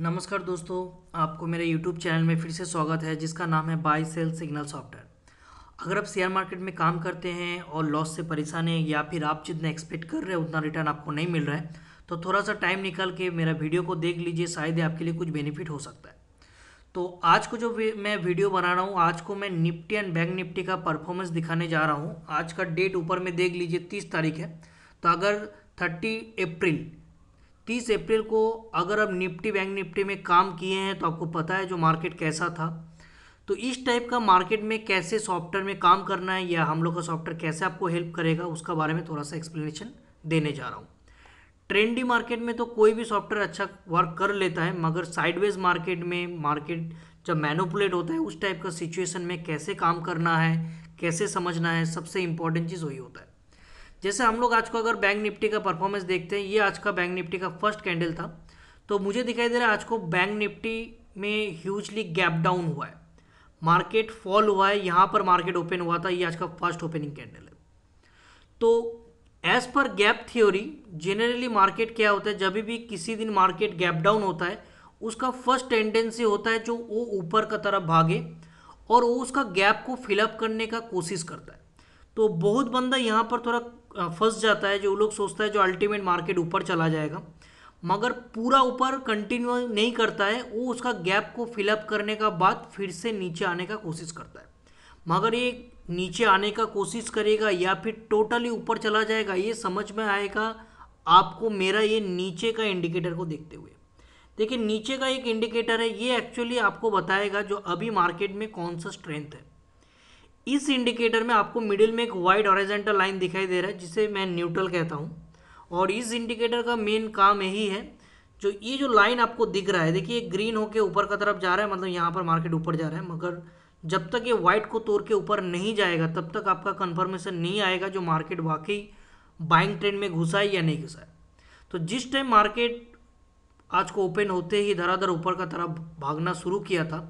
नमस्कार दोस्तों आपको मेरे YouTube चैनल में फिर से स्वागत है जिसका नाम है बाई सेल सिग्नल सॉफ्टवेयर अगर आप शेयर मार्केट में काम करते हैं और लॉस से परेशान हैं या फिर आप जितना एक्सपेक्ट कर रहे हैं उतना रिटर्न आपको नहीं मिल रहा है तो थोड़ा सा टाइम निकाल के मेरा वीडियो को देख लीजिए शायद आपके लिए कुछ बेनिफिट हो सकता है तो आज को जो मैं वीडियो बना रहा हूँ आज को मैं निफ्टी एंड बैंक निफ्टी का परफॉर्मेंस दिखाने जा रहा हूँ आज का डेट ऊपर में देख लीजिए तीस तारीख है तो अगर थर्टी अप्रैल तीस अप्रैल को अगर आप निफ्टी बैंक निफ्टी में काम किए हैं तो आपको पता है जो मार्केट कैसा था तो इस टाइप का मार्केट में कैसे सॉफ्टवेयर में काम करना है या हम लोग का सॉफ्टवेयर कैसे आपको हेल्प करेगा उसका बारे में थोड़ा सा एक्सप्लेनेशन देने जा रहा हूँ ट्रेंडी मार्केट में तो कोई भी सॉफ्टवेयर अच्छा वर्क कर लेता है मगर साइडवेज मार्केट में मार्केट जब मैनुपुलेट होता है उस टाइप का सिचुएशन में कैसे काम करना है कैसे समझना है सबसे इम्पॉर्टेंट चीज़ वही होता है जैसे हम लोग आज को अगर बैंक निफ्टी का परफॉर्मेंस देखते हैं ये आज का बैंक निफ्टी का फर्स्ट कैंडल था तो मुझे दिखाई दे रहा है आज को बैंक निफ्टी में ह्यूजली गैप डाउन हुआ है मार्केट फॉल हुआ है यहाँ पर मार्केट ओपन हुआ था ये आज का फर्स्ट ओपनिंग कैंडल है तो as per gap theory generally market क्या होता है जब भी किसी दिन मार्केट गैप डाउन होता है उसका फर्स्ट टेंडेंसी होता है जो वो ऊपर का तरफ भागे और वो उसका गैप को फिलअप करने का कोशिश करता है तो बहुत बंदा यहाँ पर थोड़ा फंस जाता है जो लोग सोचता है जो अल्टीमेट मार्केट ऊपर चला जाएगा मगर पूरा ऊपर कंटिन्यू नहीं करता है वो उसका गैप को फिलअप करने का बाद फिर से नीचे आने का कोशिश करता है मगर ये नीचे आने का कोशिश करेगा या फिर टोटली ऊपर चला जाएगा ये समझ में आएगा आपको मेरा ये नीचे का इंडिकेटर को देखते हुए देखिए नीचे का एक इंडिकेटर है ये एक्चुअली आपको बताएगा जो अभी मार्केट में कौन सा स्ट्रेंथ है इस इंडिकेटर में आपको मिडिल में एक वाइड ऑरिजेंटल लाइन दिखाई दे रहा है जिसे मैं न्यूट्रल कहता हूँ और इस इंडिकेटर का मेन काम यही है जो ये जो लाइन आपको दिख रहा है देखिए ग्रीन होके ऊपर का तरफ जा रहा है मतलब यहाँ पर मार्केट ऊपर जा रहा है मगर जब तक ये वाइट को तोड़ के ऊपर नहीं जाएगा तब तक आपका कन्फर्मेशन नहीं आएगा जो मार्केट वाकई बाइंग ट्रेंड में घुसा है या नहीं घुसा है तो जिस टाइम मार्केट आज को ओपन होते ही धराधर ऊपर का तरफ भागना शुरू किया था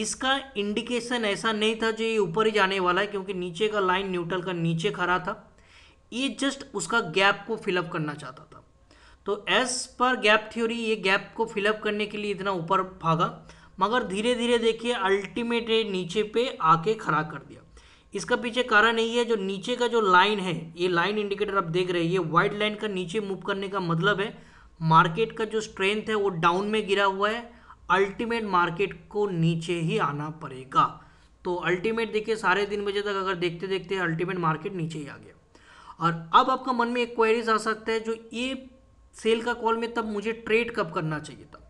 इसका इंडिकेशन ऐसा नहीं था जो ये ऊपर ही जाने वाला है क्योंकि नीचे का लाइन न्यूट्रल का नीचे खड़ा था ये जस्ट उसका गैप को फिलअप करना चाहता था तो एस पर गैप थ्योरी ये गैप को फिलअप करने के लिए इतना ऊपर भागा मगर धीरे धीरे देखिए अल्टीमेट नीचे पे आके खड़ा कर दिया इसका पीछे कारण यही है जो नीचे का जो लाइन है ये लाइन इंडिकेटर आप देख रहे हैं ये वाइड लाइन का नीचे मूव करने का मतलब है मार्केट का जो स्ट्रेंथ है वो डाउन में गिरा हुआ है अल्टीमेट मार्केट को नीचे ही आना पड़ेगा तो अल्टीमेट देखिए साढ़े तीन बजे तक अगर देखते देखते अल्टीमेट मार्केट नीचे ही आ गया और अब आपका मन में एक क्वेरीज आ सकता है जो ये सेल का कॉल में तब मुझे ट्रेड कब करना चाहिए था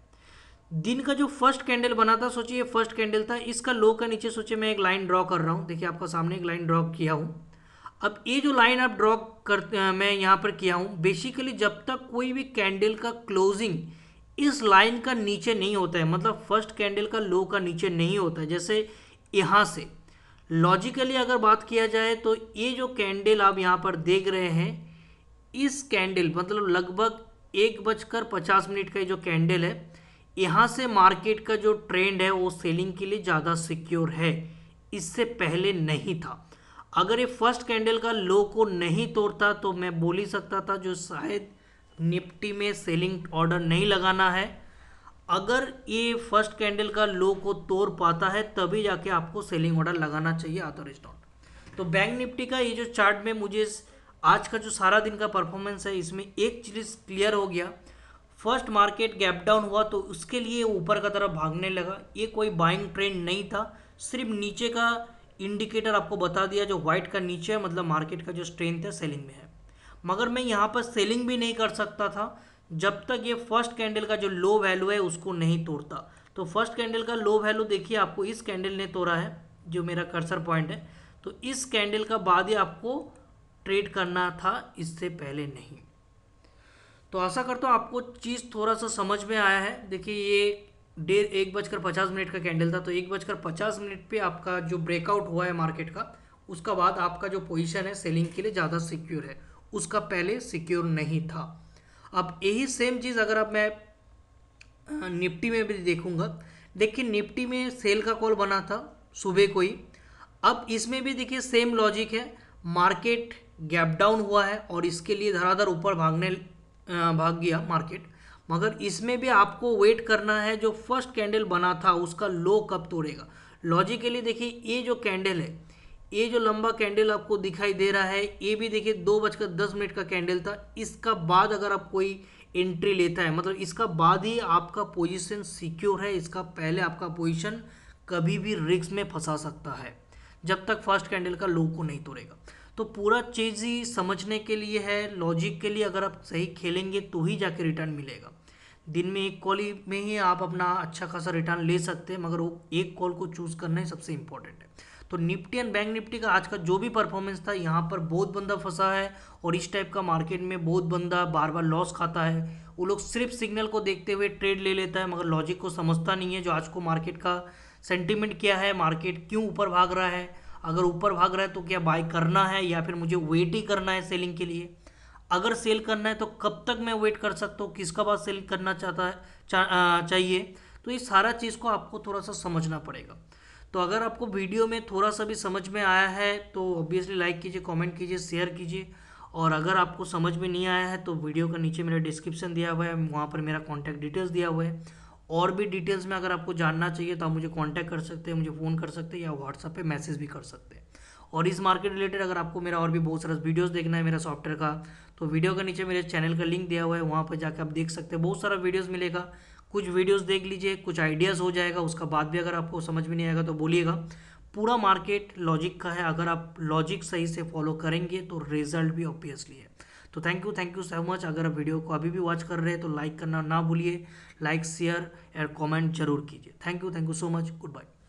दिन का जो फर्स्ट कैंडल बना था सोचिए ये फर्स्ट कैंडल था इसका लो का नीचे सोचिए मैं एक लाइन ड्रॉ कर रहा हूँ देखिए आपका सामने एक लाइन ड्रॉ किया हूँ अब ये जो लाइन आप ड्रॉ कर मैं यहाँ पर किया हूँ बेसिकली जब तक कोई भी कैंडल का क्लोजिंग इस लाइन का नीचे नहीं होता है मतलब फर्स्ट कैंडल का लो का नीचे नहीं होता है जैसे यहाँ से लॉजिकली अगर बात किया जाए तो ये जो कैंडल आप यहाँ पर देख रहे हैं इस कैंडल मतलब लगभग एक बजकर पचास मिनट का जो कैंडल है यहाँ से मार्केट का जो ट्रेंड है वो सेलिंग के लिए ज़्यादा सिक्योर है इससे पहले नहीं था अगर ये फर्स्ट कैंडल का लो को नहीं तोड़ता तो मैं बोल ही सकता था जो शायद निफ्टी में सेलिंग ऑर्डर नहीं लगाना है अगर ये फर्स्ट कैंडल का लो को तोड़ पाता है तभी जाके आपको सेलिंग ऑर्डर लगाना चाहिए आतर स्टॉक तो बैंक निफ्टी का ये जो चार्ट में मुझे आज का जो सारा दिन का परफॉर्मेंस है इसमें एक चीज़ क्लियर हो गया फर्स्ट मार्केट गैप डाउन हुआ तो उसके लिए ऊपर का तरफ भागने लगा ये कोई बाइंग ट्रेंड नहीं था सिर्फ नीचे का इंडिकेटर आपको बता दिया जो व्हाइट का नीचे है मतलब मार्केट का जो स्ट्रेंथ है सेलिंग में है मगर मैं यहाँ पर सेलिंग भी नहीं कर सकता था जब तक ये फर्स्ट कैंडल का जो लो वैल्यू है उसको नहीं तोड़ता तो फर्स्ट कैंडल का लो वैल्यू देखिए आपको इस कैंडल ने तोड़ा है जो मेरा कर्सर पॉइंट है तो इस कैंडल का बाद ही आपको ट्रेड करना था इससे पहले नहीं तो आशा करता हूँ आपको चीज़ थोड़ा सा समझ में आया है देखिए ये डेढ़ एक बजकर पचास मिनट का कैंडल था तो एक बजकर पचास मिनट पे आपका जो ब्रेकआउट हुआ है मार्केट का उसका बाद आपका जो पोजीशन है सेलिंग के लिए ज़्यादा सिक्योर है उसका पहले सिक्योर नहीं था अब यही सेम चीज़ अगर अब मैं निफ्टी में भी देखूंगा देखिए निफ्टी में सेल का कॉल बना था सुबह को ही अब इसमें भी देखिए सेम लॉजिक है मार्केट गैप डाउन हुआ है और इसके लिए धराधर ऊपर भागने भाग गया मार्केट मगर इसमें भी आपको वेट करना है जो फर्स्ट कैंडल बना था उसका लो कब तोड़ेगा लॉजिकली देखिए ये जो कैंडल है ये जो लंबा कैंडल आपको दिखाई दे रहा है ये भी देखिए दो बजकर दस मिनट का कैंडल था इसका बाद अगर आप कोई एंट्री लेता है मतलब इसका बाद ही आपका पोजीशन सिक्योर है इसका पहले आपका पोजीशन कभी भी रिक्स में फंसा सकता है जब तक फर्स्ट कैंडल का लो को नहीं तोड़ेगा तो पूरा चीज़ ही समझने के लिए है लॉजिक के लिए अगर आप सही खेलेंगे तो ही जाके रिटर्न मिलेगा दिन में एक कॉल में ही आप अपना अच्छा खासा रिटर्न ले सकते हैं मगर वो एक कॉल को चूज़ करना ही सबसे इम्पोर्टेंट है तो निफ्टी एंड बैंक निफ्टी का आज का जो भी परफॉर्मेंस था यहाँ पर बहुत बंदा फंसा है और इस टाइप का मार्केट में बहुत बंदा बार बार लॉस खाता है वो लोग सिर्फ सिग्नल को देखते हुए ट्रेड ले लेता है मगर लॉजिक को समझता नहीं है जो आज को मार्केट का सेंटिमेंट क्या है मार्केट क्यों ऊपर भाग रहा है अगर ऊपर भाग रहा है तो क्या बाय करना है या फिर मुझे वेट ही करना है सेलिंग के लिए अगर सेल करना है तो कब तक मैं वेट कर सकता हूँ किसका बाद सेल करना चाहता है चा, आ, चाहिए तो ये सारा चीज़ को आपको थोड़ा सा समझना पड़ेगा तो अगर आपको वीडियो में थोड़ा सा भी समझ में आया है तो ऑब्वियसली लाइक कीजिए कमेंट कीजिए शेयर कीजिए और अगर आपको समझ में नहीं आया है तो वीडियो का नीचे मेरा डिस्क्रिप्शन दिया हुआ है वहाँ पर मेरा कॉन्टैक्ट डिटेल्स दिया हुआ है और भी डिटेल्स में अगर आपको जानना चाहिए तो आप मुझे कॉन्टैक्ट कर सकते हैं मुझे फ़ोन कर सकते हैं या व्हाट्सअप पर मैसेज भी कर सकते हैं और इस मार्केट रिलेटेड अगर आपको मेरा और भी बहुत सारा वीडियोस देखना है मेरा सॉफ्टवेयर का तो वीडियो का नीचे मेरे चैनल का लिंक दिया हुआ है वहाँ पर जाकर आप देख सकते हैं बहुत सारा वीडियोज़ मिलेगा कुछ वीडियोस देख लीजिए कुछ आइडियाज़ हो जाएगा उसका बाद भी अगर आपको समझ में नहीं आएगा तो बोलिएगा पूरा मार्केट लॉजिक का है अगर आप लॉजिक सही से फॉलो करेंगे तो रिजल्ट भी ऑब्वियसली है तो thank you thank you so much अगर आप वीडियो को अभी भी वॉच कर रहे हैं तो लाइक करना ना भूलिए लाइक शेयर एंड कॉमेंट जरूर कीजिए thank you thank you so much good bye